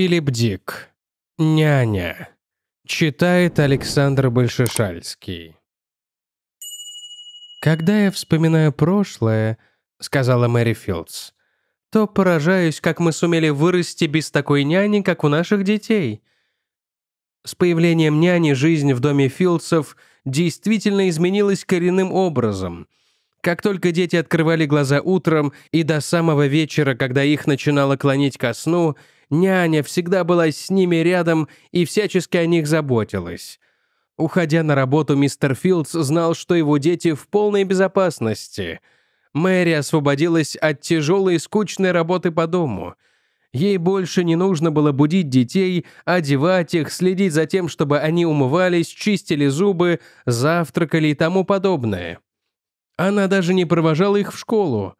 Филипп Дик. «Няня». Читает Александр Большешальский. «Когда я вспоминаю прошлое», — сказала Мэри Филдс, «то поражаюсь, как мы сумели вырасти без такой няни, как у наших детей». С появлением няни жизнь в доме Филдсов действительно изменилась коренным образом — как только дети открывали глаза утром и до самого вечера, когда их начинало клонить ко сну, Няня всегда была с ними рядом и всячески о них заботилась. Уходя на работу, мистер Филдс знал, что его дети в полной безопасности. Мэри освободилась от тяжелой и скучной работы по дому. Ей больше не нужно было будить детей, одевать их, следить за тем, чтобы они умывались, чистили зубы, завтракали и тому подобное. Она даже не провожала их в школу.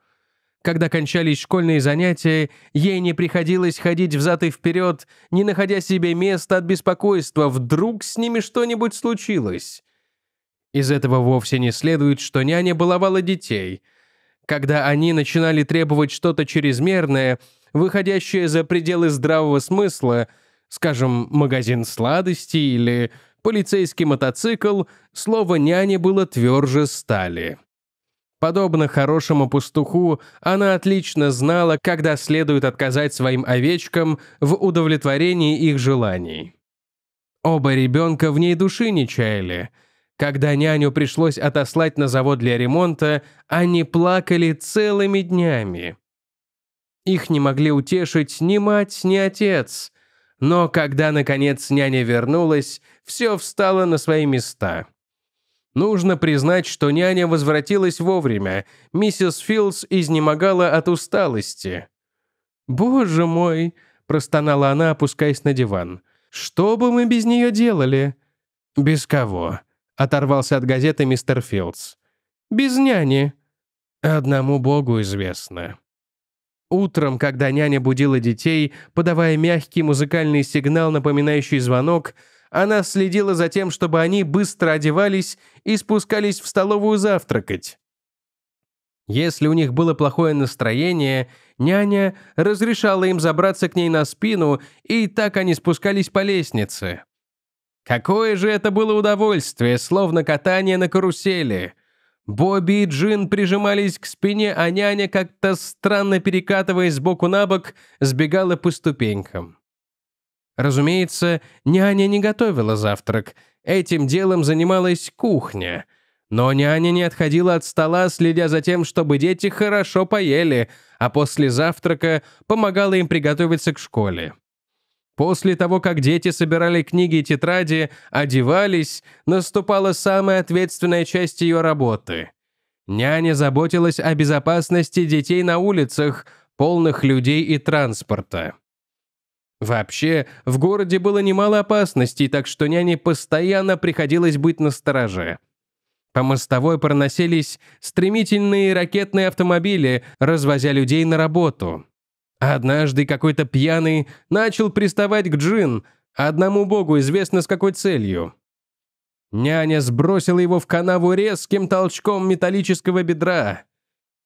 Когда кончались школьные занятия, ей не приходилось ходить взад и вперед, не находя себе места от беспокойства, вдруг с ними что-нибудь случилось. Из этого вовсе не следует, что няня баловала детей. Когда они начинали требовать что-то чрезмерное, выходящее за пределы здравого смысла, скажем, магазин сладостей или полицейский мотоцикл, слово «няня» было тверже стали. Подобно хорошему пастуху, она отлично знала, когда следует отказать своим овечкам в удовлетворении их желаний. Оба ребенка в ней души не чаяли. Когда няню пришлось отослать на завод для ремонта, они плакали целыми днями. Их не могли утешить ни мать, ни отец. Но когда, наконец, няня вернулась, все встало на свои места – Нужно признать, что няня возвратилась вовремя. Миссис Филдс изнемогала от усталости. «Боже мой!» – простонала она, опускаясь на диван. «Что бы мы без нее делали?» «Без кого?» – оторвался от газеты мистер Филдс. «Без няни». «Одному Богу известно». Утром, когда няня будила детей, подавая мягкий музыкальный сигнал, напоминающий звонок – она следила за тем, чтобы они быстро одевались и спускались в столовую завтракать. Если у них было плохое настроение, няня разрешала им забраться к ней на спину, и так они спускались по лестнице. Какое же это было удовольствие, словно катание на карусели. Бобби и Джин прижимались к спине, а няня, как-то странно перекатываясь с боку на бок, сбегала по ступенькам. Разумеется, няня не готовила завтрак. Этим делом занималась кухня. Но няня не отходила от стола, следя за тем, чтобы дети хорошо поели, а после завтрака помогала им приготовиться к школе. После того, как дети собирали книги и тетради, одевались, наступала самая ответственная часть ее работы. Няня заботилась о безопасности детей на улицах, полных людей и транспорта. Вообще, в городе было немало опасностей, так что няне постоянно приходилось быть на настороже. По мостовой проносились стремительные ракетные автомобили, развозя людей на работу. Однажды какой-то пьяный начал приставать к Джин, одному богу известно с какой целью. Няня сбросила его в канаву резким толчком металлического бедра.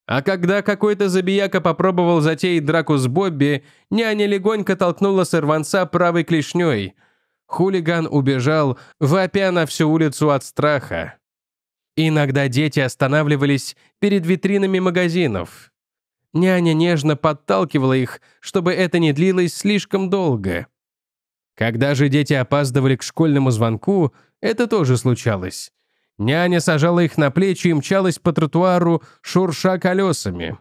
А когда какой-то забияка попробовал затеять драку с Бобби, няня легонько толкнула сорванца правой клешней. Хулиган убежал, вопя на всю улицу от страха. Иногда дети останавливались перед витринами магазинов. Няня нежно подталкивала их, чтобы это не длилось слишком долго. Когда же дети опаздывали к школьному звонку, это тоже случалось. Няня сажала их на плечи и мчалась по тротуару, шурша колесами.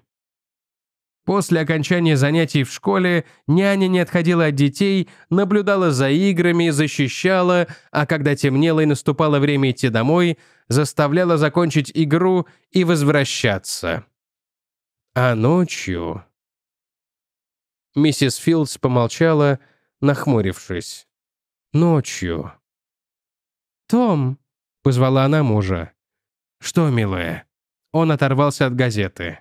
После окончания занятий в школе няня не отходила от детей, наблюдала за играми, защищала, а когда темнело и наступало время идти домой, заставляла закончить игру и возвращаться. А ночью... Миссис Филдс помолчала, нахмурившись. «Ночью». «Том», Позвала она мужа. «Что, милая?» Он оторвался от газеты.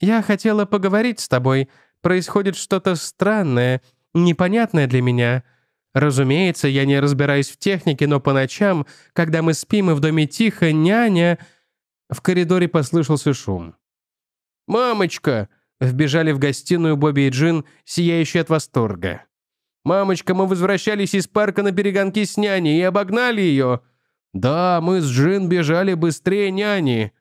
«Я хотела поговорить с тобой. Происходит что-то странное, непонятное для меня. Разумеется, я не разбираюсь в технике, но по ночам, когда мы спим и в доме тихо, няня...» В коридоре послышался шум. «Мамочка!» Вбежали в гостиную Бобби и Джин, сияющие от восторга. «Мамочка, мы возвращались из парка на перегонки с няней и обогнали ее!» Да, мы с Джин бежали быстрее няни.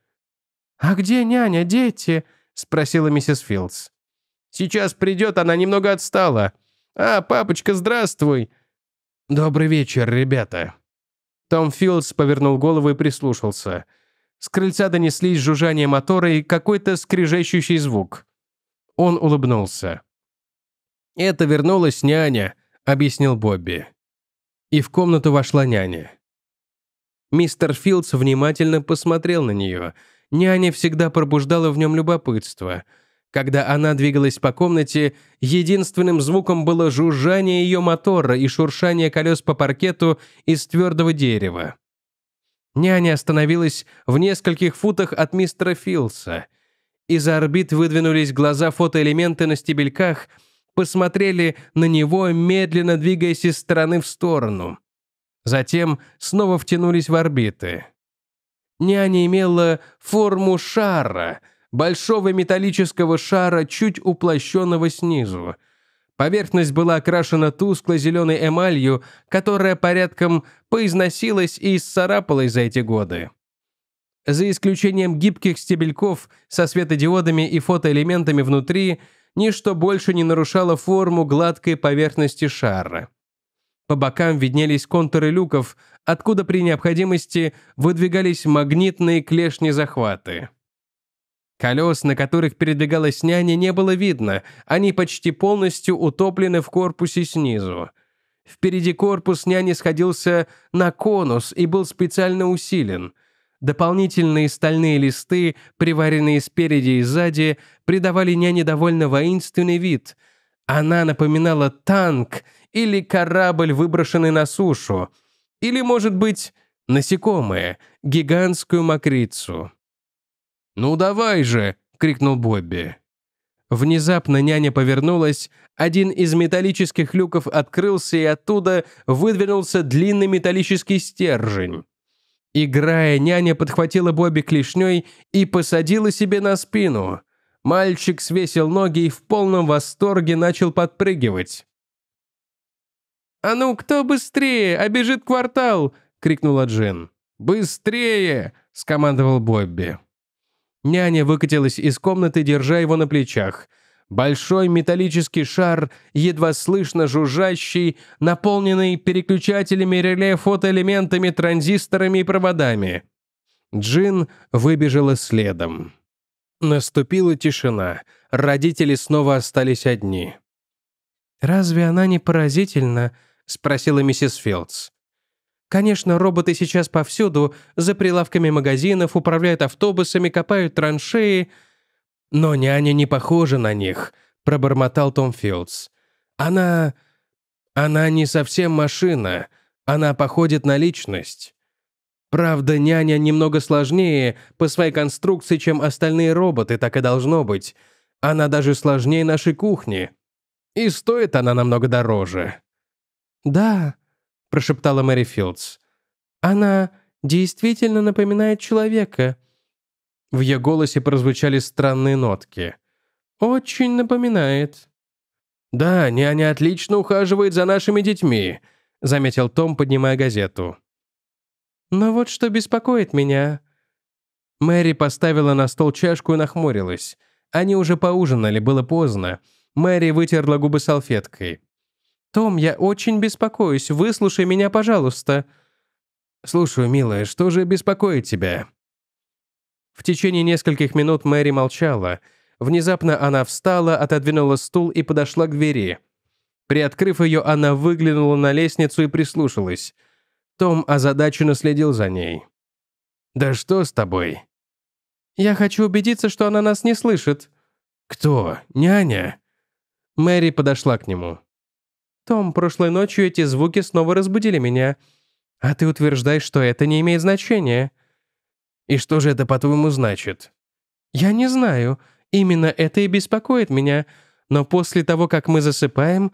«А где няня, дети?» — спросила миссис Филдс. «Сейчас придет, она немного отстала. А, папочка, здравствуй!» «Добрый вечер, ребята!» Том Филдс повернул голову и прислушался. С крыльца донеслись жужжание мотора и какой-то скрежещущий звук. Он улыбнулся. «Это вернулась няня», — объяснил Бобби. И в комнату вошла няня. Мистер Филдс внимательно посмотрел на нее. Няня всегда пробуждала в нем любопытство. Когда она двигалась по комнате, единственным звуком было жужжание ее мотора и шуршание колес по паркету из твердого дерева. Няня остановилась в нескольких футах от мистера Филса. Из орбит выдвинулись глаза фотоэлементы на стебельках, посмотрели на него, медленно двигаясь из стороны в сторону. Затем снова втянулись в орбиты. Няня имела форму шара, большого металлического шара, чуть уплощенного снизу. Поверхность была окрашена тускло-зеленой эмалью, которая порядком поизносилась и исцарапалась за эти годы. За исключением гибких стебельков со светодиодами и фотоэлементами внутри, ничто больше не нарушало форму гладкой поверхности шара. По бокам виднелись контуры люков, откуда при необходимости выдвигались магнитные клешни-захваты. Колес, на которых передвигалась няня, не было видно, они почти полностью утоплены в корпусе снизу. Впереди корпус няни сходился на конус и был специально усилен. Дополнительные стальные листы, приваренные спереди и сзади, придавали няне довольно воинственный вид – она напоминала танк или корабль, выброшенный на сушу. Или, может быть, насекомое, гигантскую мокрицу. «Ну давай же!» — крикнул Бобби. Внезапно няня повернулась, один из металлических люков открылся, и оттуда выдвинулся длинный металлический стержень. Играя, няня подхватила Бобби клешней и посадила себе на спину — Мальчик свесил ноги и в полном восторге начал подпрыгивать. «А ну, кто быстрее? Обежит квартал!» — крикнула Джин. «Быстрее!» — скомандовал Бобби. Няня выкатилась из комнаты, держа его на плечах. Большой металлический шар, едва слышно жужжащий, наполненный переключателями, реле, фотоэлементами, транзисторами и проводами. Джин выбежала следом. Наступила тишина. Родители снова остались одни. «Разве она не поразительна?» — спросила миссис Филдс. «Конечно, роботы сейчас повсюду, за прилавками магазинов, управляют автобусами, копают траншеи...» «Но няня не похожа на них», — пробормотал Том Филдс. «Она... она не совсем машина. Она походит на личность. Правда, няня немного сложнее по своей конструкции, чем остальные роботы, так и должно быть. Она даже сложнее нашей кухни. И стоит она намного дороже. «Да», — прошептала Мэри Филдс. «Она действительно напоминает человека». В ее голосе прозвучали странные нотки. «Очень напоминает». «Да, няня отлично ухаживает за нашими детьми», — заметил Том, поднимая газету. Но вот что беспокоит меня. Мэри поставила на стол чашку и нахмурилась. Они уже поужинали, было поздно. Мэри вытерла губы салфеткой. «Том, я очень беспокоюсь. Выслушай меня, пожалуйста». «Слушаю, милая, что же беспокоит тебя?» В течение нескольких минут Мэри молчала. Внезапно она встала, отодвинула стул и подошла к двери. Приоткрыв ее, она выглянула на лестницу и прислушалась. Том озадаченно следил за ней. «Да что с тобой?» «Я хочу убедиться, что она нас не слышит». «Кто? Няня?» Мэри подошла к нему. «Том, прошлой ночью эти звуки снова разбудили меня. А ты утверждаешь, что это не имеет значения». «И что же это, по-твоему, значит?» «Я не знаю. Именно это и беспокоит меня. Но после того, как мы засыпаем,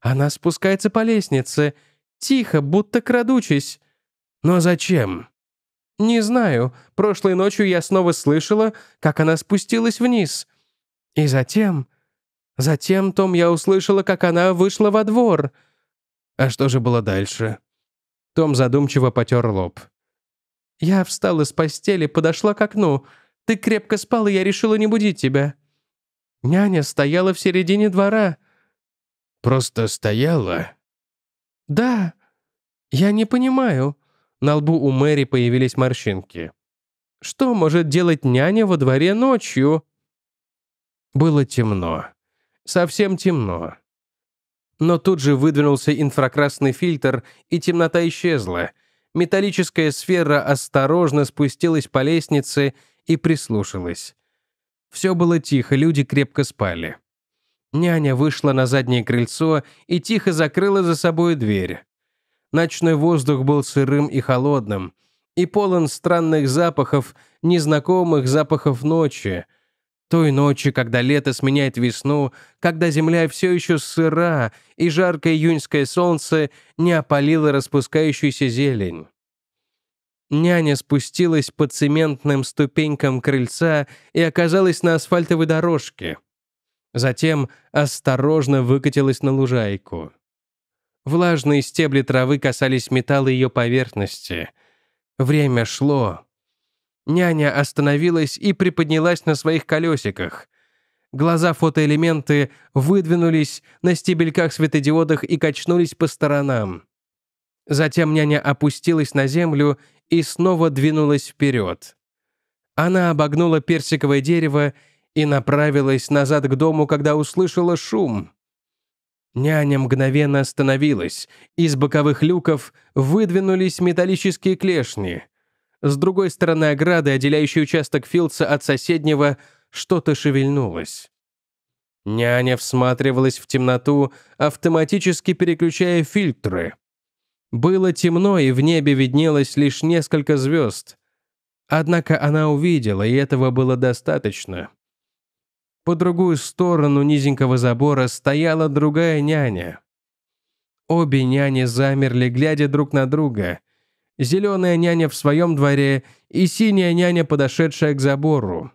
она спускается по лестнице, Тихо, будто крадучись. Но зачем? Не знаю. Прошлой ночью я снова слышала, как она спустилась вниз. И затем... Затем, Том, я услышала, как она вышла во двор. А что же было дальше? Том задумчиво потер лоб. Я встала с постели, подошла к окну. Ты крепко спал, и я решила не будить тебя. Няня стояла в середине двора. Просто стояла? «Да, я не понимаю». На лбу у Мэри появились морщинки. «Что может делать няня во дворе ночью?» Было темно. Совсем темно. Но тут же выдвинулся инфракрасный фильтр, и темнота исчезла. Металлическая сфера осторожно спустилась по лестнице и прислушалась. Все было тихо, люди крепко спали. Няня вышла на заднее крыльцо и тихо закрыла за собой дверь. Ночной воздух был сырым и холодным, и полон странных запахов, незнакомых запахов ночи. Той ночи, когда лето сменяет весну, когда земля все еще сыра, и жаркое июньское солнце не опалило распускающуюся зелень. Няня спустилась по цементным ступенькам крыльца и оказалась на асфальтовой дорожке — затем осторожно выкатилась на лужайку. Влажные стебли травы касались металла ее поверхности. Время шло. Няня остановилась и приподнялась на своих колесиках. Глаза фотоэлементы выдвинулись на стебельках светодиодах и качнулись по сторонам. Затем няня опустилась на землю и снова двинулась вперед. Она обогнула персиковое дерево и направилась назад к дому, когда услышала шум. Няня мгновенно остановилась. Из боковых люков выдвинулись металлические клешни. С другой стороны ограды, отделяющей участок Филдса от соседнего, что-то шевельнулось. Няня всматривалась в темноту, автоматически переключая фильтры. Было темно, и в небе виднелось лишь несколько звезд. Однако она увидела, и этого было достаточно. По другую сторону низенького забора стояла другая няня. Обе няни замерли, глядя друг на друга. Зеленая няня в своем дворе и синяя няня, подошедшая к забору.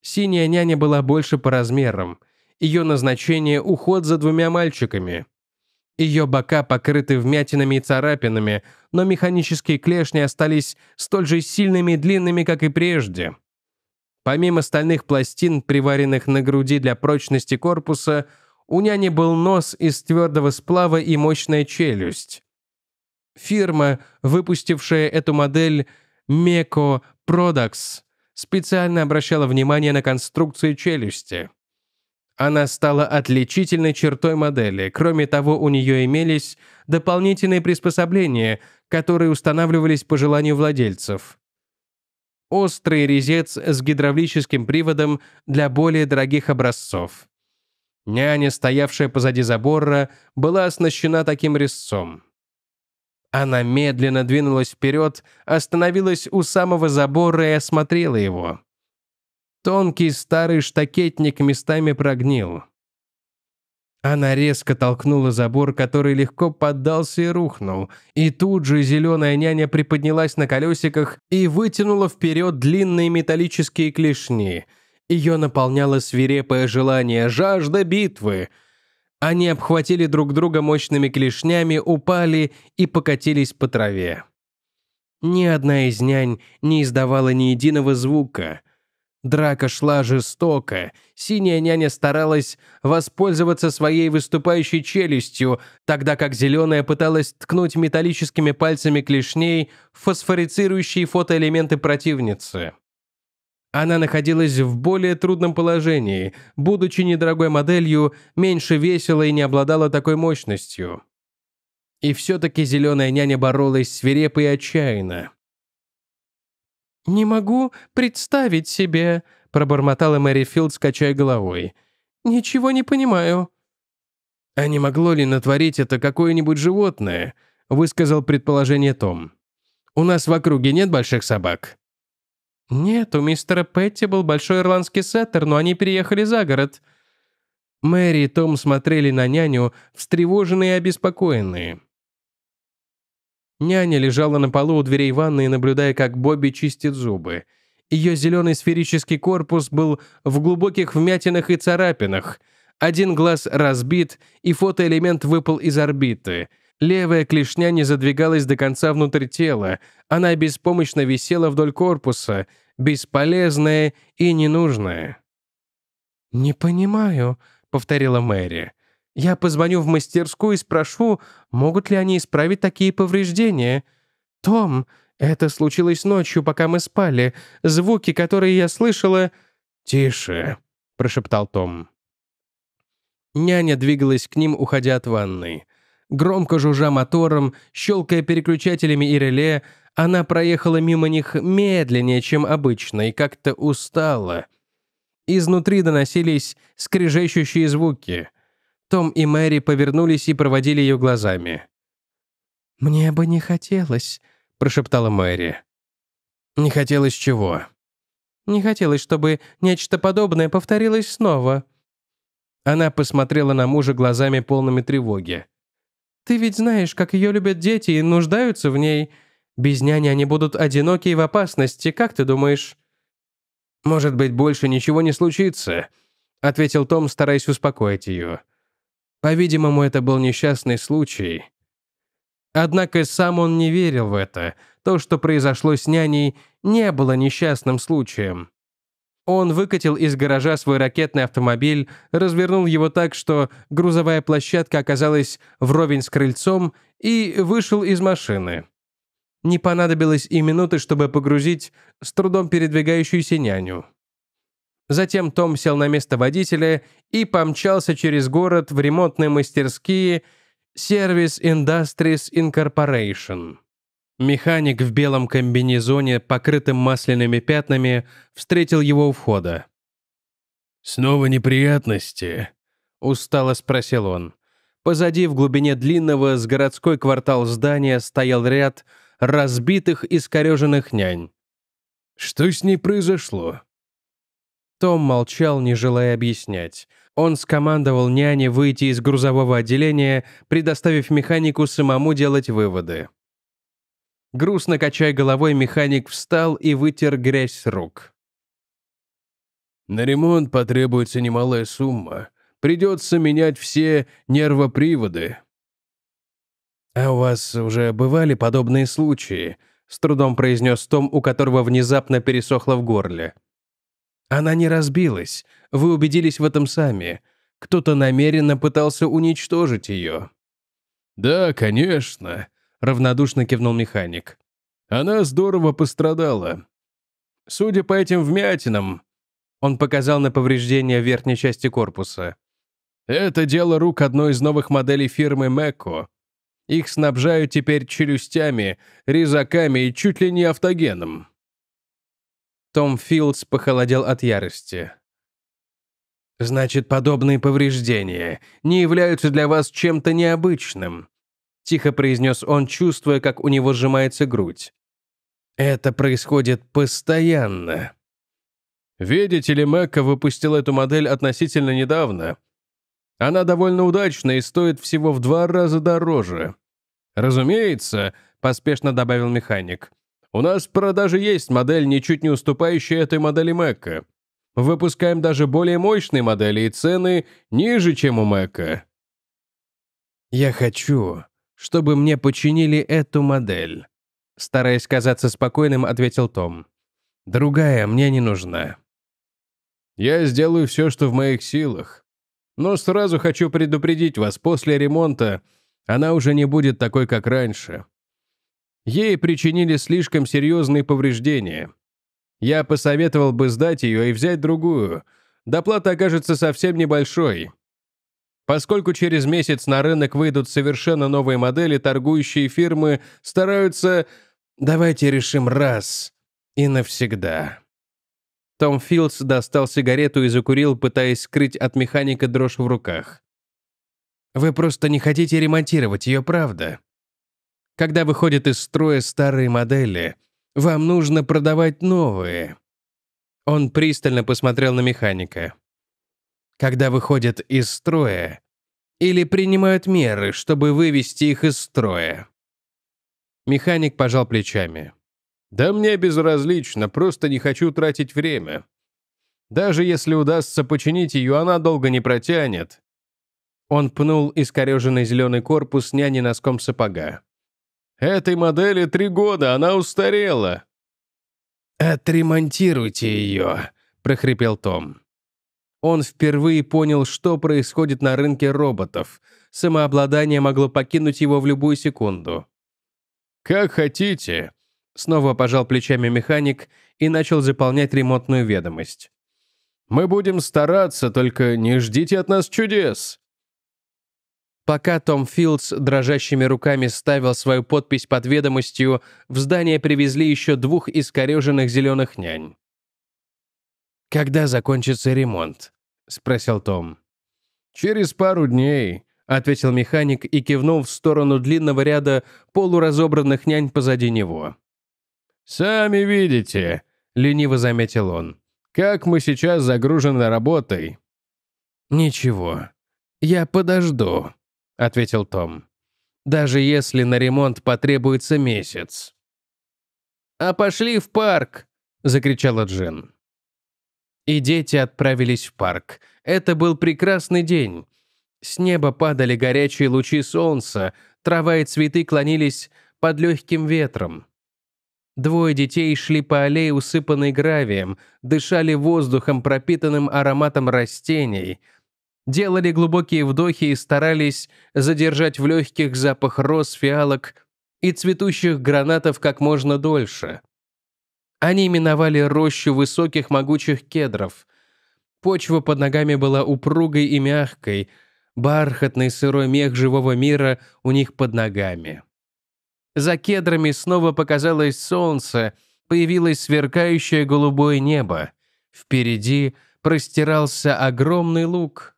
Синяя няня была больше по размерам. Ее назначение – уход за двумя мальчиками. Ее бока покрыты вмятинами и царапинами, но механические клешни остались столь же сильными и длинными, как и прежде. Помимо стальных пластин, приваренных на груди для прочности корпуса, у няни был нос из твердого сплава и мощная челюсть. Фирма, выпустившая эту модель Meco Products, специально обращала внимание на конструкцию челюсти. Она стала отличительной чертой модели. Кроме того, у нее имелись дополнительные приспособления, которые устанавливались по желанию владельцев острый резец с гидравлическим приводом для более дорогих образцов. Няня, стоявшая позади забора, была оснащена таким резцом. Она медленно двинулась вперед, остановилась у самого забора и осмотрела его. Тонкий старый штакетник местами прогнил. Она резко толкнула забор, который легко поддался и рухнул. И тут же зеленая няня приподнялась на колесиках и вытянула вперед длинные металлические клешни. Ее наполняло свирепое желание, жажда битвы. Они обхватили друг друга мощными клешнями, упали и покатились по траве. Ни одна из нянь не издавала ни единого звука. Драка шла жестоко. Синяя няня старалась воспользоваться своей выступающей челюстью, тогда как зеленая пыталась ткнуть металлическими пальцами клешней фосфорицирующие фотоэлементы противницы. Она находилась в более трудном положении, будучи недорогой моделью, меньше весела и не обладала такой мощностью. И все-таки зеленая няня боролась свирепо и отчаянно. «Не могу представить себе», — пробормотала Мэри Филд, скачая головой. «Ничего не понимаю». «А не могло ли натворить это какое-нибудь животное?» — высказал предположение Том. «У нас в округе нет больших собак?» «Нет, у мистера Петти был большой ирландский сеттер, но они переехали за город». Мэри и Том смотрели на няню, встревоженные и обеспокоенные. Няня лежала на полу у дверей ванной, наблюдая, как Бобби чистит зубы. Ее зеленый сферический корпус был в глубоких вмятинах и царапинах. Один глаз разбит, и фотоэлемент выпал из орбиты. Левая клешня не задвигалась до конца внутрь тела. Она беспомощно висела вдоль корпуса, бесполезная и ненужная. «Не понимаю», — повторила Мэри. Я позвоню в мастерскую и спрошу, могут ли они исправить такие повреждения. Том, это случилось ночью, пока мы спали. Звуки, которые я слышала... «Тише», — прошептал Том. Няня двигалась к ним, уходя от ванной. Громко жужжа мотором, щелкая переключателями и реле, она проехала мимо них медленнее, чем обычно, и как-то устала. Изнутри доносились скрежещущие звуки — том и Мэри повернулись и проводили ее глазами. «Мне бы не хотелось», — прошептала Мэри. «Не хотелось чего?» «Не хотелось, чтобы нечто подобное повторилось снова». Она посмотрела на мужа глазами полными тревоги. «Ты ведь знаешь, как ее любят дети и нуждаются в ней. Без няни они будут одиноки и в опасности, как ты думаешь?» «Может быть, больше ничего не случится», — ответил Том, стараясь успокоить ее. По-видимому, это был несчастный случай. Однако сам он не верил в это. То, что произошло с няней, не было несчастным случаем. Он выкатил из гаража свой ракетный автомобиль, развернул его так, что грузовая площадка оказалась вровень с крыльцом, и вышел из машины. Не понадобилось и минуты, чтобы погрузить с трудом передвигающуюся няню. Затем Том сел на место водителя и помчался через город в ремонтные мастерские Service Industries Incorporation. Механик в белом комбинезоне, покрытым масляными пятнами, встретил его у входа. «Снова неприятности?» — устало спросил он. Позади, в глубине длинного, с городской квартал здания, стоял ряд разбитых и скореженных нянь. «Что с ней произошло?» Том молчал, не желая объяснять. Он скомандовал няне выйти из грузового отделения, предоставив механику самому делать выводы. Грустно качая головой, механик встал и вытер грязь с рук. «На ремонт потребуется немалая сумма. Придется менять все нервоприводы». «А у вас уже бывали подобные случаи?» — с трудом произнес Том, у которого внезапно пересохло в горле. — она не разбилась. Вы убедились в этом сами. Кто-то намеренно пытался уничтожить ее». «Да, конечно», — равнодушно кивнул механик. «Она здорово пострадала. Судя по этим вмятинам...» Он показал на повреждения верхней части корпуса. «Это дело рук одной из новых моделей фирмы Мэкко. Их снабжают теперь челюстями, резаками и чуть ли не автогеном». Том Филдс похолодел от ярости. «Значит, подобные повреждения не являются для вас чем-то необычным», тихо произнес он, чувствуя, как у него сжимается грудь. «Это происходит постоянно». Видите ли, Мэкка выпустил эту модель относительно недавно. Она довольно удачная и стоит всего в два раза дороже. Разумеется, поспешно добавил механик. У нас в продаже есть модель, ничуть не уступающая этой модели Мэкка. Выпускаем даже более мощные модели и цены ниже, чем у Мэка. Я хочу, чтобы мне починили эту модель. Стараясь казаться спокойным, ответил Том. Другая мне не нужна. Я сделаю все, что в моих силах. Но сразу хочу предупредить вас, после ремонта она уже не будет такой, как раньше. Ей причинили слишком серьезные повреждения. Я посоветовал бы сдать ее и взять другую. Доплата окажется совсем небольшой. Поскольку через месяц на рынок выйдут совершенно новые модели, торгующие фирмы стараются... Давайте решим раз и навсегда. Том Филдс достал сигарету и закурил, пытаясь скрыть от механика дрожь в руках. «Вы просто не хотите ремонтировать ее, правда?» Когда выходят из строя старые модели, вам нужно продавать новые. Он пристально посмотрел на механика. Когда выходят из строя или принимают меры, чтобы вывести их из строя. Механик пожал плечами. «Да мне безразлично, просто не хочу тратить время. Даже если удастся починить ее, она долго не протянет». Он пнул искореженный зеленый корпус няни носком сапога. Этой модели три года, она устарела». «Отремонтируйте ее», — прохрипел Том. Он впервые понял, что происходит на рынке роботов. Самообладание могло покинуть его в любую секунду. «Как хотите», — снова пожал плечами механик и начал заполнять ремонтную ведомость. «Мы будем стараться, только не ждите от нас чудес». Пока Том Филдс дрожащими руками ставил свою подпись под ведомостью, в здание привезли еще двух искореженных зеленых нянь. «Когда закончится ремонт?» — спросил Том. «Через пару дней», — ответил механик и кивнул в сторону длинного ряда полуразобранных нянь позади него. «Сами видите», — лениво заметил он, — «как мы сейчас загружены работой». «Ничего, я подожду», — ответил Том. «Даже если на ремонт потребуется месяц». «А пошли в парк!» — закричала Джин. И дети отправились в парк. Это был прекрасный день. С неба падали горячие лучи солнца, трава и цветы клонились под легким ветром. Двое детей шли по аллее, усыпанной гравием, дышали воздухом, пропитанным ароматом растений — делали глубокие вдохи и старались задержать в легких запах роз, фиалок и цветущих гранатов как можно дольше. Они миновали рощу высоких могучих кедров. Почва под ногами была упругой и мягкой, бархатный сырой мех живого мира у них под ногами. За кедрами снова показалось солнце, появилось сверкающее голубое небо. Впереди простирался огромный луг —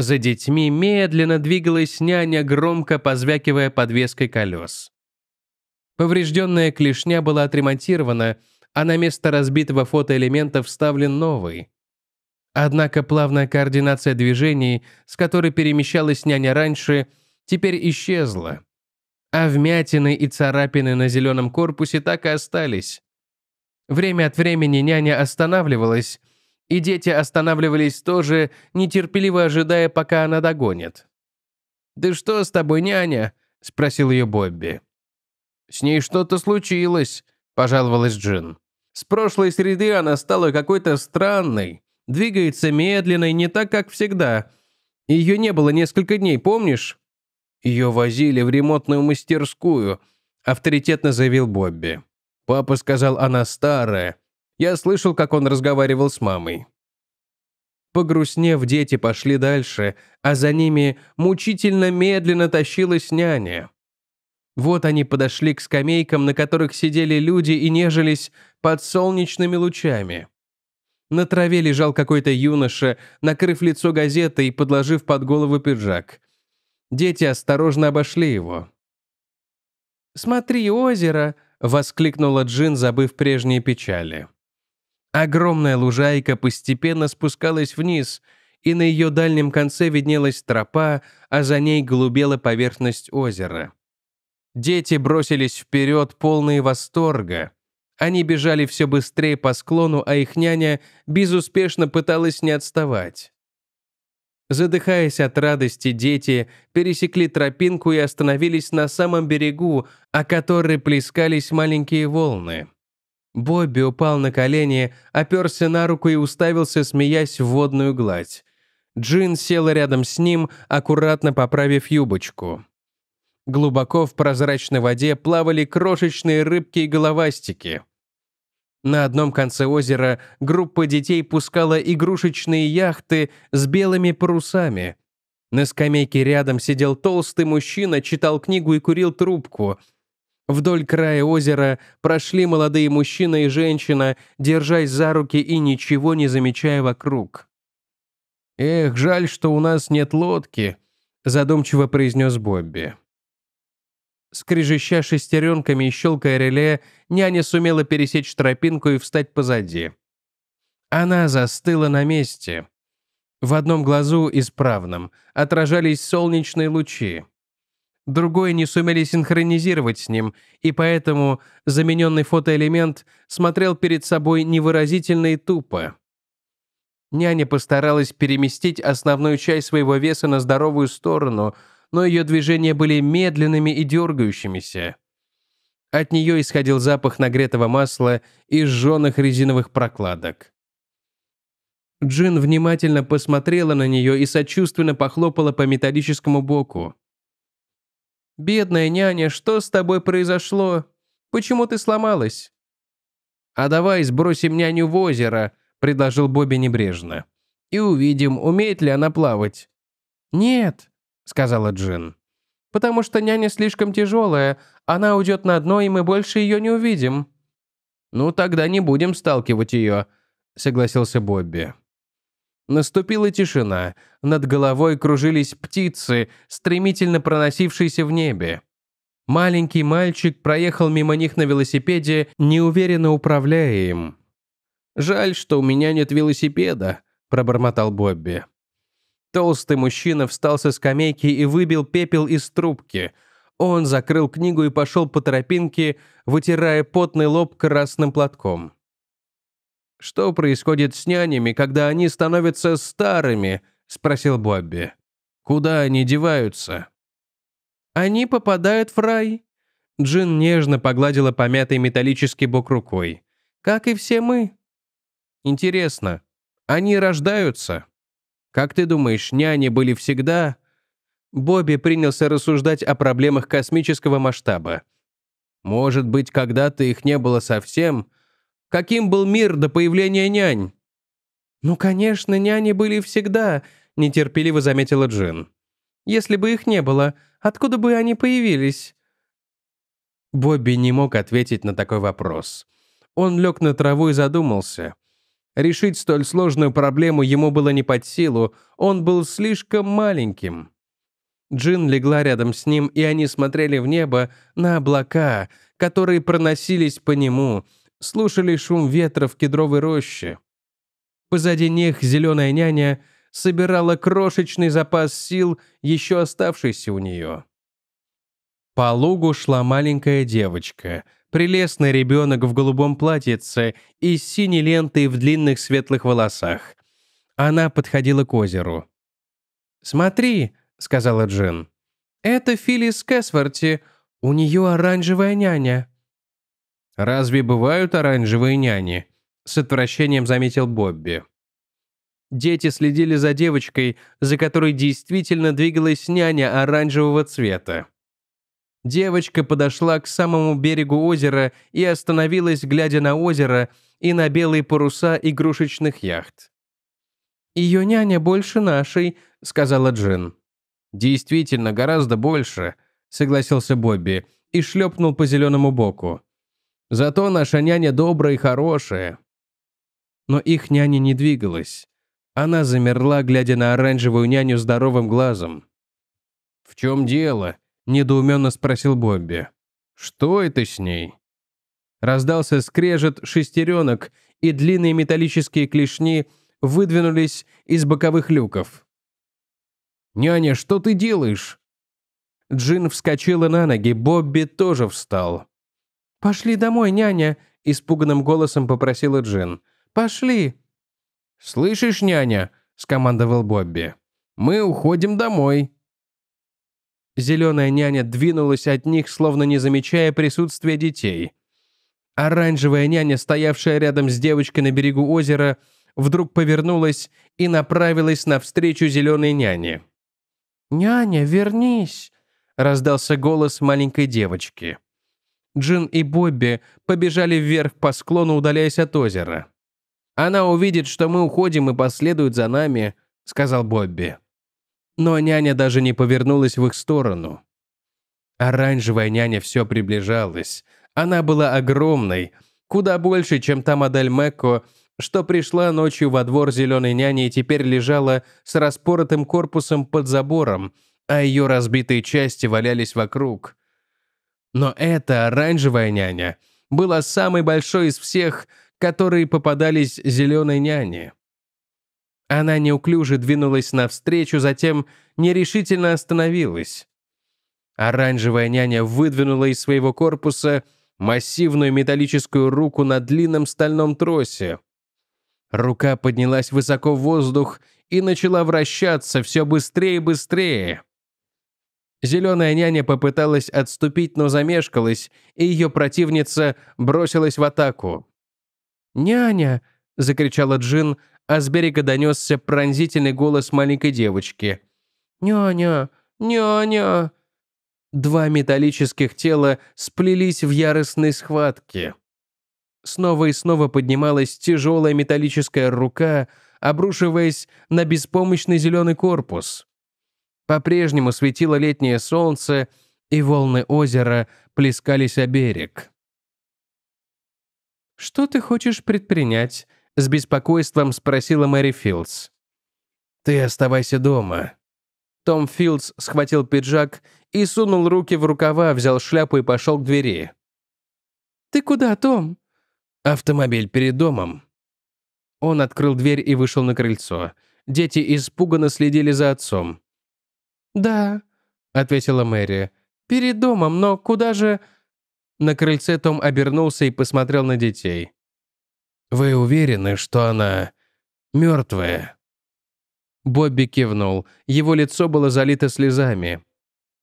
за детьми медленно двигалась няня, громко позвякивая подвеской колес. Поврежденная клешня была отремонтирована, а на место разбитого фотоэлемента вставлен новый. Однако плавная координация движений, с которой перемещалась няня раньше, теперь исчезла. А вмятины и царапины на зеленом корпусе так и остались. Время от времени няня останавливалась, и дети останавливались тоже, нетерпеливо ожидая, пока она догонит. «Да что с тобой, няня?» — спросил ее Бобби. «С ней что-то случилось», — пожаловалась Джин. «С прошлой среды она стала какой-то странной, двигается медленно и не так, как всегда. Ее не было несколько дней, помнишь?» «Ее возили в ремонтную мастерскую», — авторитетно заявил Бобби. «Папа сказал, она старая, я слышал, как он разговаривал с мамой. Погрустнев, дети пошли дальше, а за ними мучительно медленно тащилась няня. Вот они подошли к скамейкам, на которых сидели люди и нежились под солнечными лучами. На траве лежал какой-то юноша, накрыв лицо газетой и подложив под голову пиджак. Дети осторожно обошли его. «Смотри, озеро!» — воскликнула Джин, забыв прежние печали. Огромная лужайка постепенно спускалась вниз, и на ее дальнем конце виднелась тропа, а за ней голубела поверхность озера. Дети бросились вперед, полные восторга. Они бежали все быстрее по склону, а их няня безуспешно пыталась не отставать. Задыхаясь от радости, дети пересекли тропинку и остановились на самом берегу, о которой плескались маленькие волны. Бобби упал на колени, оперся на руку и уставился, смеясь в водную гладь. Джин села рядом с ним, аккуратно поправив юбочку. Глубоко в прозрачной воде плавали крошечные рыбки и головастики. На одном конце озера группа детей пускала игрушечные яхты с белыми парусами. На скамейке рядом сидел толстый мужчина, читал книгу и курил трубку — Вдоль края озера прошли молодые мужчина и женщина, держась за руки и ничего не замечая вокруг. «Эх, жаль, что у нас нет лодки», — задумчиво произнес Бобби. Скрежеща шестеренками и щелкая реле, няня сумела пересечь тропинку и встать позади. Она застыла на месте. В одном глазу, исправном, отражались солнечные лучи другой не сумели синхронизировать с ним, и поэтому замененный фотоэлемент смотрел перед собой невыразительно и тупо. Няня постаралась переместить основную часть своего веса на здоровую сторону, но ее движения были медленными и дергающимися. От нее исходил запах нагретого масла и сжженных резиновых прокладок. Джин внимательно посмотрела на нее и сочувственно похлопала по металлическому боку. «Бедная няня, что с тобой произошло? Почему ты сломалась?» «А давай сбросим няню в озеро», — предложил Бобби небрежно. «И увидим, умеет ли она плавать». «Нет», — сказала Джин. «Потому что няня слишком тяжелая. Она уйдет на дно, и мы больше ее не увидим». «Ну, тогда не будем сталкивать ее», — согласился Бобби. Наступила тишина. Над головой кружились птицы, стремительно проносившиеся в небе. Маленький мальчик проехал мимо них на велосипеде, неуверенно управляя им. «Жаль, что у меня нет велосипеда», – пробормотал Бобби. Толстый мужчина встал со скамейки и выбил пепел из трубки. Он закрыл книгу и пошел по тропинке, вытирая потный лоб красным платком. «Что происходит с нянями, когда они становятся старыми?» – спросил Бобби. «Куда они деваются?» «Они попадают в рай». Джин нежно погладила помятый металлический бок рукой. «Как и все мы». «Интересно, они рождаются?» «Как ты думаешь, няни были всегда?» Бобби принялся рассуждать о проблемах космического масштаба. «Может быть, когда-то их не было совсем, Каким был мир до появления нянь?» «Ну, конечно, няни были всегда», — нетерпеливо заметила Джин. «Если бы их не было, откуда бы они появились?» Бобби не мог ответить на такой вопрос. Он лег на траву и задумался. Решить столь сложную проблему ему было не под силу, он был слишком маленьким. Джин легла рядом с ним, и они смотрели в небо на облака, которые проносились по нему — слушали шум ветра в кедровой роще. Позади них зеленая няня собирала крошечный запас сил, еще оставшийся у нее. По лугу шла маленькая девочка, прелестный ребенок в голубом платьице и с синей лентой в длинных светлых волосах. Она подходила к озеру. «Смотри», — сказала Джин, — «это Филлис Кэсворти, у нее оранжевая няня». «Разве бывают оранжевые няни?» — с отвращением заметил Бобби. Дети следили за девочкой, за которой действительно двигалась няня оранжевого цвета. Девочка подошла к самому берегу озера и остановилась, глядя на озеро и на белые паруса игрушечных яхт. «Ее няня больше нашей», — сказала Джин. «Действительно, гораздо больше», — согласился Бобби и шлепнул по зеленому боку. Зато наша няня добрая и хорошая». Но их няня не двигалась. Она замерла, глядя на оранжевую няню здоровым глазом. «В чем дело?» – недоуменно спросил Бобби. «Что это с ней?» Раздался скрежет шестеренок, и длинные металлические клешни выдвинулись из боковых люков. «Няня, что ты делаешь?» Джин вскочила на ноги, Бобби тоже встал. «Пошли домой, няня!» — испуганным голосом попросила Джин. «Пошли!» «Слышишь, няня?» — скомандовал Бобби. «Мы уходим домой!» Зеленая няня двинулась от них, словно не замечая присутствия детей. Оранжевая няня, стоявшая рядом с девочкой на берегу озера, вдруг повернулась и направилась навстречу зеленой няне. «Няня, вернись!» — раздался голос маленькой девочки. Джин и Бобби побежали вверх по склону, удаляясь от озера. «Она увидит, что мы уходим и последует за нами», — сказал Бобби. Но няня даже не повернулась в их сторону. Оранжевая няня все приближалась. Она была огромной, куда больше, чем та модель Мэкко, что пришла ночью во двор зеленой няни и теперь лежала с распоротым корпусом под забором, а ее разбитые части валялись вокруг. Но эта оранжевая няня была самой большой из всех, которые попадались зеленой няне. Она неуклюже двинулась навстречу, затем нерешительно остановилась. Оранжевая няня выдвинула из своего корпуса массивную металлическую руку на длинном стальном тросе. Рука поднялась высоко в воздух и начала вращаться все быстрее и быстрее. Зеленая няня попыталась отступить, но замешкалась, и ее противница бросилась в атаку. «Няня!» — закричала Джин, а с берега донесся пронзительный голос маленькой девочки. «Няня! Няня!» Два металлических тела сплелись в яростной схватке. Снова и снова поднималась тяжелая металлическая рука, обрушиваясь на беспомощный зеленый корпус. По-прежнему светило летнее солнце, и волны озера плескались о берег. «Что ты хочешь предпринять?» — с беспокойством спросила Мэри Филдс. «Ты оставайся дома». Том Филдс схватил пиджак и сунул руки в рукава, взял шляпу и пошел к двери. «Ты куда, Том?» «Автомобиль перед домом». Он открыл дверь и вышел на крыльцо. Дети испуганно следили за отцом. «Да», — ответила Мэри. «Перед домом, но куда же...» На крыльце Том обернулся и посмотрел на детей. «Вы уверены, что она мертвая?» Бобби кивнул. Его лицо было залито слезами.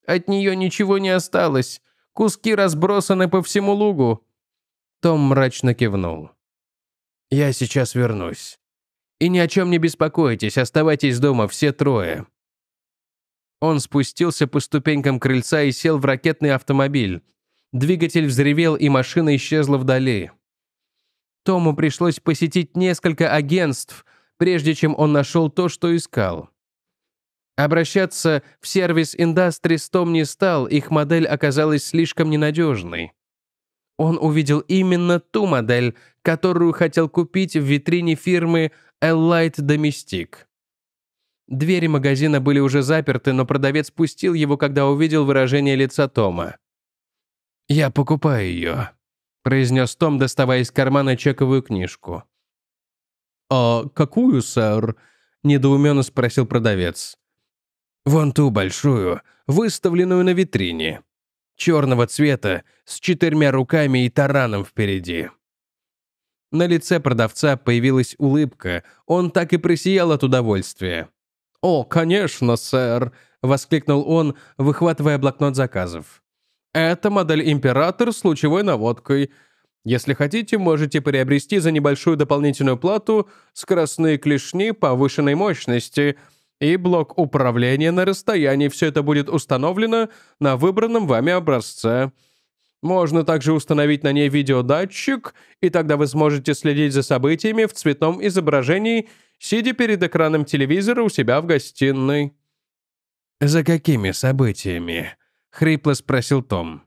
«От нее ничего не осталось. Куски разбросаны по всему лугу». Том мрачно кивнул. «Я сейчас вернусь. И ни о чем не беспокойтесь, оставайтесь дома все трое. Он спустился по ступенькам крыльца и сел в ракетный автомобиль. Двигатель взревел, и машина исчезла вдали. Тому пришлось посетить несколько агентств, прежде чем он нашел то, что искал. Обращаться в сервис Industries Том не стал, их модель оказалась слишком ненадежной. Он увидел именно ту модель, которую хотел купить в витрине фирмы Elite Domestic. Двери магазина были уже заперты, но продавец пустил его, когда увидел выражение лица Тома. «Я покупаю ее», — произнес Том, доставая из кармана чековую книжку. «А какую, сэр?» — недоуменно спросил продавец. «Вон ту большую, выставленную на витрине. Черного цвета, с четырьмя руками и тараном впереди». На лице продавца появилась улыбка, он так и просиял от удовольствия. «О, конечно, сэр!» — воскликнул он, выхватывая блокнот заказов. «Это модель «Император» с лучевой наводкой. Если хотите, можете приобрести за небольшую дополнительную плату скоростные клешни повышенной мощности и блок управления на расстоянии. Все это будет установлено на выбранном вами образце». Можно также установить на ней видеодатчик, и тогда вы сможете следить за событиями в цветном изображении – сидя перед экраном телевизора у себя в гостиной. «За какими событиями?» — хрипло спросил Том.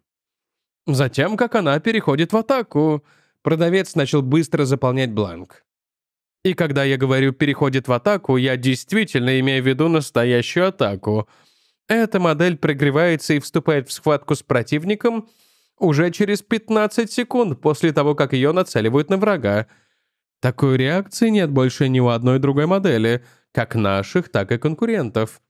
«Затем, как она переходит в атаку». Продавец начал быстро заполнять бланк. И когда я говорю «переходит в атаку», я действительно имею в виду настоящую атаку. Эта модель прогревается и вступает в схватку с противником уже через 15 секунд после того, как ее нацеливают на врага. Такой реакции нет больше ни у одной другой модели, как наших, так и конкурентов.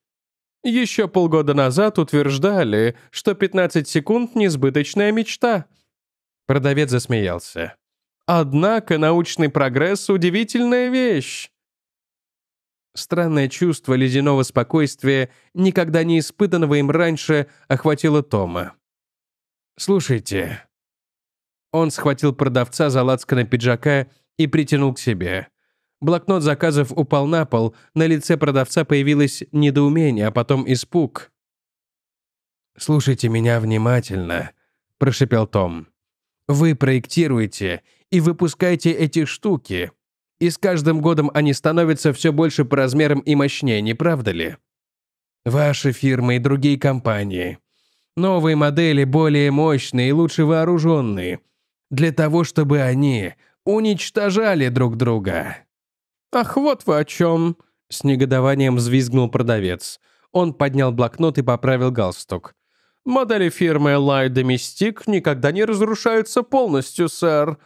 Еще полгода назад утверждали, что 15 секунд – несбыточная мечта. Продавец засмеялся. Однако научный прогресс – удивительная вещь. Странное чувство ледяного спокойствия, никогда не испытанного им раньше, охватило Тома. «Слушайте». Он схватил продавца за лацкана пиджака и притянул к себе. Блокнот заказов упал на пол, на лице продавца появилось недоумение, а потом испуг. «Слушайте меня внимательно», — прошепел Том. «Вы проектируете и выпускаете эти штуки, и с каждым годом они становятся все больше по размерам и мощнее, не правда ли? Ваши фирмы и другие компании. Новые модели более мощные и лучше вооруженные. Для того, чтобы они уничтожали друг друга. «Ах, вот вы о чем!» — с негодованием взвизгнул продавец. Он поднял блокнот и поправил галстук. «Модели фирмы Light Domestic никогда не разрушаются полностью, сэр.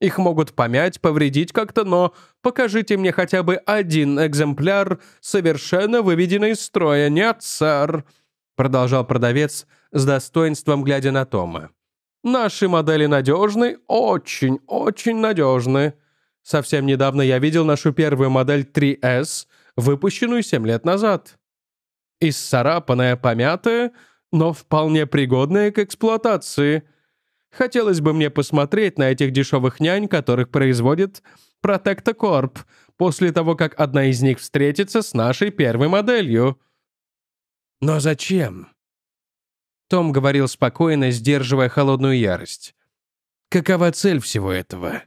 Их могут помять, повредить как-то, но покажите мне хотя бы один экземпляр, совершенно выведенный из строя. Нет, сэр!» Продолжал продавец с достоинством, глядя на Тома. Наши модели надежны, очень-очень надежны. Совсем недавно я видел нашу первую модель 3S, выпущенную 7 лет назад. Исцарапанная, помятая, но вполне пригодная к эксплуатации. Хотелось бы мне посмотреть на этих дешевых нянь, которых производит Протекта после того, как одна из них встретится с нашей первой моделью. Но зачем? Том говорил спокойно, сдерживая холодную ярость. «Какова цель всего этого?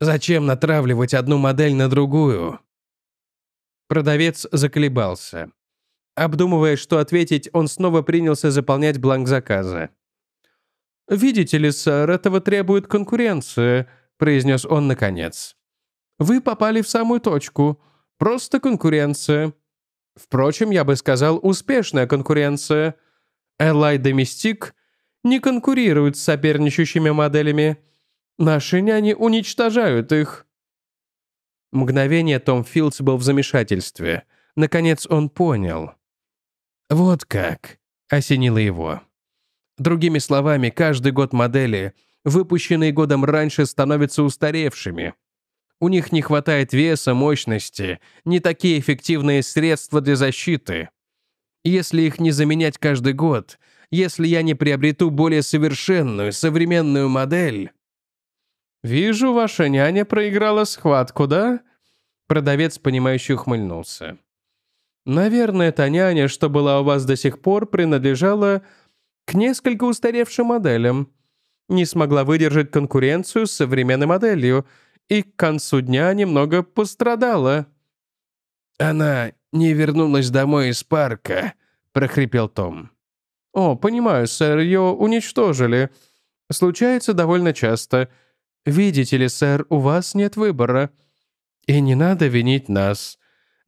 Зачем натравливать одну модель на другую?» Продавец заколебался. Обдумывая, что ответить, он снова принялся заполнять бланк заказа. «Видите ли, сэр, этого требует конкуренция», — произнес он наконец. «Вы попали в самую точку. Просто конкуренция. Впрочем, я бы сказал, успешная конкуренция». Элайда Мистик не конкурируют с соперничающими моделями. Наши няни уничтожают их. Мгновение Том Филдс был в замешательстве. Наконец он понял. Вот как осенило его. Другими словами, каждый год модели, выпущенные годом раньше, становятся устаревшими. У них не хватает веса, мощности, не такие эффективные средства для защиты. Если их не заменять каждый год, если я не приобрету более совершенную, современную модель... «Вижу, ваша няня проиграла схватку, да?» Продавец, понимающе ухмыльнулся. «Наверное, та няня, что была у вас до сих пор, принадлежала к несколько устаревшим моделям. Не смогла выдержать конкуренцию с современной моделью и к концу дня немного пострадала». «Она не вернулась домой из парка», — прохрипел Том. «О, понимаю, сэр, ее уничтожили. Случается довольно часто. Видите ли, сэр, у вас нет выбора. И не надо винить нас.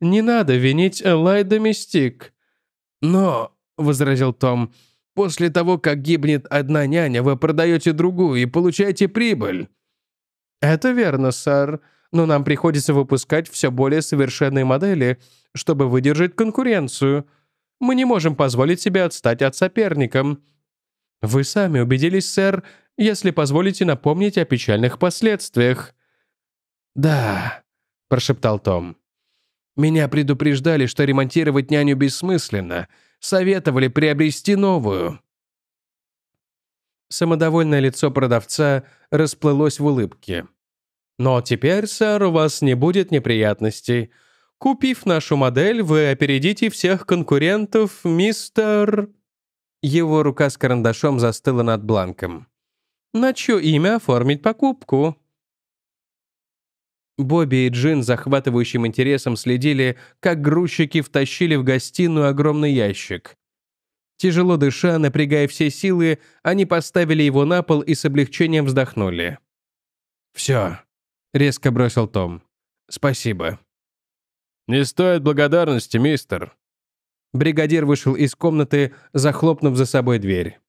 Не надо винить Лайда Мистик». «Но», — возразил Том, — «после того, как гибнет одна няня, вы продаете другую и получаете прибыль». «Это верно, сэр», но нам приходится выпускать все более совершенные модели, чтобы выдержать конкуренцию. Мы не можем позволить себе отстать от соперника. Вы сами убедились, сэр, если позволите напомнить о печальных последствиях. Да, прошептал Том. Меня предупреждали, что ремонтировать няню бессмысленно. Советовали приобрести новую. Самодовольное лицо продавца расплылось в улыбке. Но теперь, сэр, у вас не будет неприятностей. Купив нашу модель, вы опередите всех конкурентов, мистер...» Его рука с карандашом застыла над бланком. «На чье имя оформить покупку?» Бобби и Джин захватывающим интересом следили, как грузчики втащили в гостиную огромный ящик. Тяжело дыша, напрягая все силы, они поставили его на пол и с облегчением вздохнули. «Все, — резко бросил Том. «Спасибо». «Не стоит благодарности, мистер». Бригадир вышел из комнаты, захлопнув за собой дверь.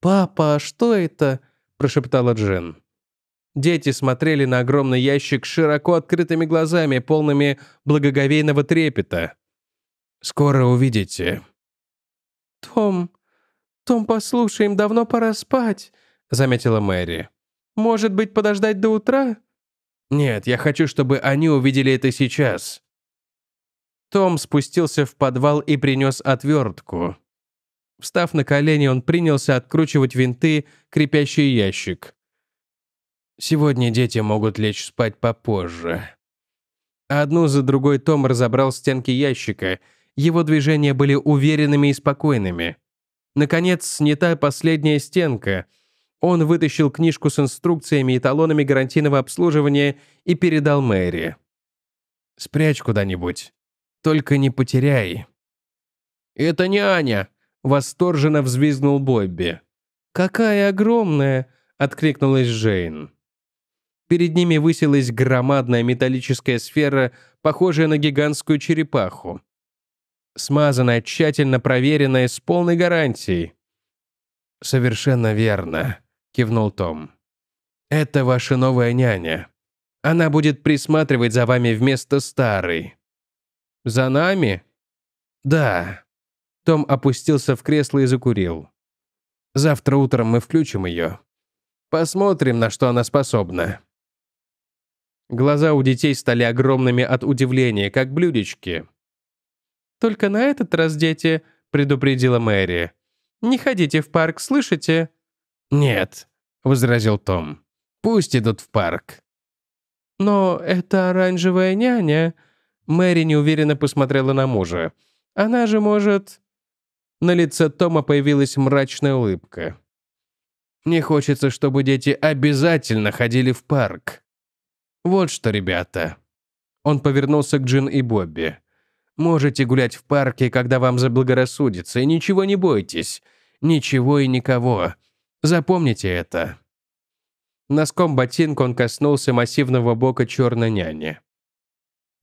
«Папа, а что это?» – прошептала Джин. Дети смотрели на огромный ящик широко открытыми глазами, полными благоговейного трепета. «Скоро увидите». «Том, Том, послушай, им давно пора спать», — заметила Мэри. «Может быть, подождать до утра?» Нет, я хочу, чтобы они увидели это сейчас. Том спустился в подвал и принес отвертку. Встав на колени, он принялся откручивать винты, крепящий ящик. Сегодня дети могут лечь спать попозже. Одну за другой Том разобрал стенки ящика. Его движения были уверенными и спокойными. Наконец, снята последняя стенка — он вытащил книжку с инструкциями и талонами гарантийного обслуживания и передал Мэри. «Спрячь куда-нибудь. Только не потеряй». «Это не Аня!» — восторженно взвизгнул Бобби. «Какая огромная!» — откликнулась Джейн. Перед ними высилась громадная металлическая сфера, похожая на гигантскую черепаху. Смазанная, тщательно проверенная, с полной гарантией. «Совершенно верно», — кивнул Том. «Это ваша новая няня. Она будет присматривать за вами вместо старой». «За нами?» «Да». Том опустился в кресло и закурил. «Завтра утром мы включим ее. Посмотрим, на что она способна». Глаза у детей стали огромными от удивления, как блюдечки. «Только на этот раз, дети», — предупредила Мэри. «Не ходите в парк, слышите?» «Нет», — возразил Том. «Пусть идут в парк». «Но это оранжевая няня...» Мэри неуверенно посмотрела на мужа. «Она же может...» На лице Тома появилась мрачная улыбка. «Не хочется, чтобы дети обязательно ходили в парк. Вот что, ребята». Он повернулся к Джин и Бобби. «Можете гулять в парке, когда вам заблагорассудится, и ничего не бойтесь. Ничего и никого. Запомните это». Носком ботинка он коснулся массивного бока черной няни.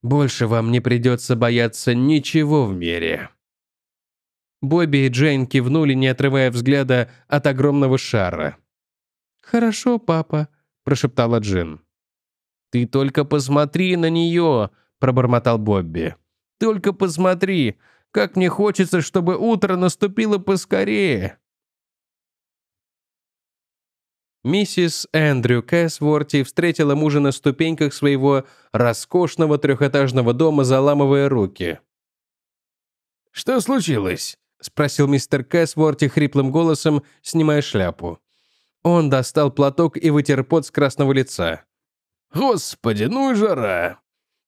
«Больше вам не придется бояться ничего в мире». Бобби и Джейн кивнули, не отрывая взгляда от огромного шара. «Хорошо, папа», — прошептала Джин. «Ты только посмотри на нее», — пробормотал Бобби. «Только посмотри, как мне хочется, чтобы утро наступило поскорее». Миссис Эндрю Кэсворти встретила мужа на ступеньках своего роскошного трехэтажного дома, заламывая руки. «Что случилось?» — спросил мистер Кэсворти хриплым голосом, снимая шляпу. Он достал платок и вытер пот с красного лица. «Господи, ну и жара!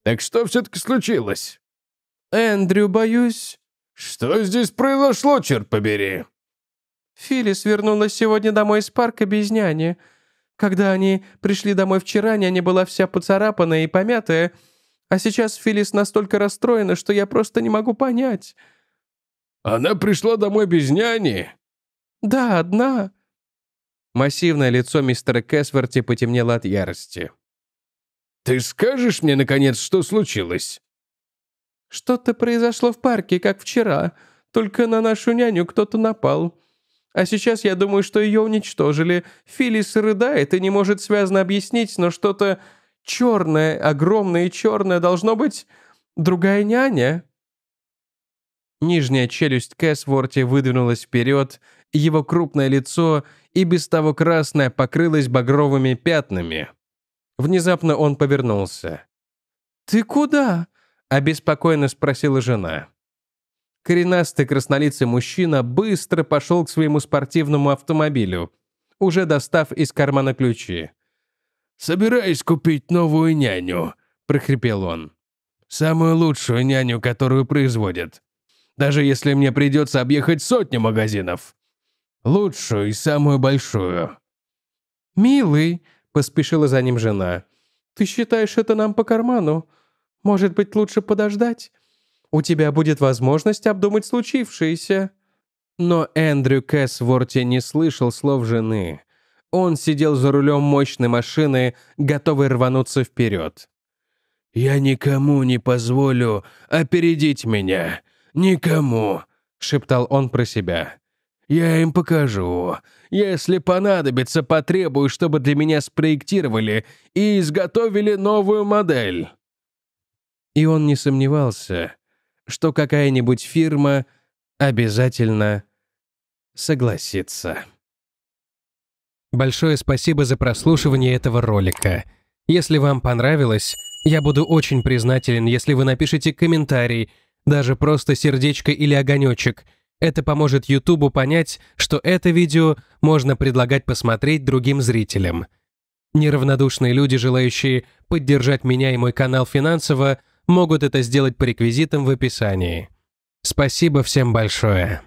Так что все-таки случилось?» «Эндрю, боюсь...» «Что здесь произошло, черт побери?» Филис вернулась сегодня домой из парка без няни. Когда они пришли домой вчера, няня была вся поцарапанная и помятая, а сейчас Филис настолько расстроена, что я просто не могу понять». «Она пришла домой без няни?» «Да, одна». Массивное лицо мистера Кэсверти потемнело от ярости. «Ты скажешь мне, наконец, что случилось?» «Что-то произошло в парке, как вчера, только на нашу няню кто-то напал. А сейчас я думаю, что ее уничтожили. Филис рыдает и не может связно объяснить, но что-то черное, огромное и черное должно быть другая няня». Нижняя челюсть Кэсворти выдвинулась вперед, его крупное лицо и без того красное покрылось багровыми пятнами. Внезапно он повернулся. «Ты куда?» — обеспокоенно спросила жена. Коренастый краснолицый мужчина быстро пошел к своему спортивному автомобилю, уже достав из кармана ключи. «Собираюсь купить новую няню», — прохрипел он. «Самую лучшую няню, которую производят. Даже если мне придется объехать сотни магазинов. Лучшую и самую большую». «Милый», — поспешила за ним жена, — «ты считаешь это нам по карману? Может быть, лучше подождать? У тебя будет возможность обдумать случившееся». Но Эндрю Кэсворти не слышал слов жены. Он сидел за рулем мощной машины, готовый рвануться вперед. «Я никому не позволю опередить меня. Никому!» — шептал он про себя. «Я им покажу. Если понадобится, потребую, чтобы для меня спроектировали и изготовили новую модель». И он не сомневался, что какая-нибудь фирма обязательно согласится. Большое спасибо за прослушивание этого ролика. Если вам понравилось, я буду очень признателен, если вы напишите комментарий, даже просто сердечко или огонечек. Это поможет Ютубу понять, что это видео можно предлагать посмотреть другим зрителям. Неравнодушные люди, желающие поддержать меня и мой канал финансово – могут это сделать по реквизитам в описании. Спасибо всем большое.